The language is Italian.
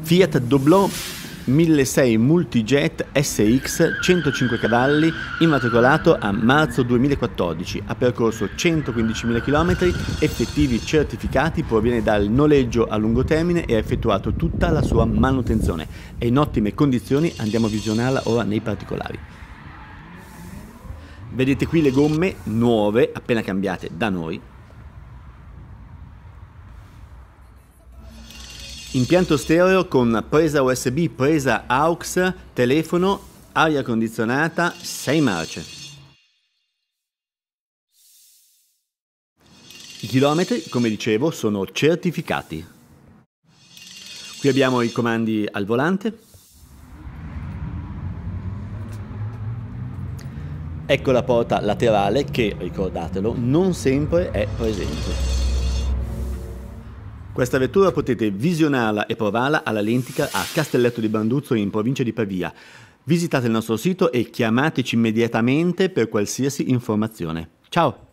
Fiat Doblò 1600 Multijet SX 105 cavalli, immatricolato a marzo 2014, ha percorso 115.000 km, effettivi certificati, proviene dal noleggio a lungo termine e ha effettuato tutta la sua manutenzione. È in ottime condizioni, andiamo a visionarla ora nei particolari. Vedete qui le gomme nuove, appena cambiate da noi, Impianto stereo con presa USB, presa AUX, telefono, aria condizionata, 6 marce. I chilometri, come dicevo, sono certificati. Qui abbiamo i comandi al volante. Ecco la porta laterale che, ricordatelo, non sempre è presente. Questa vettura potete visionarla e provarla alla Lentica a Castelletto di Banduzzo in provincia di Pavia. Visitate il nostro sito e chiamateci immediatamente per qualsiasi informazione. Ciao!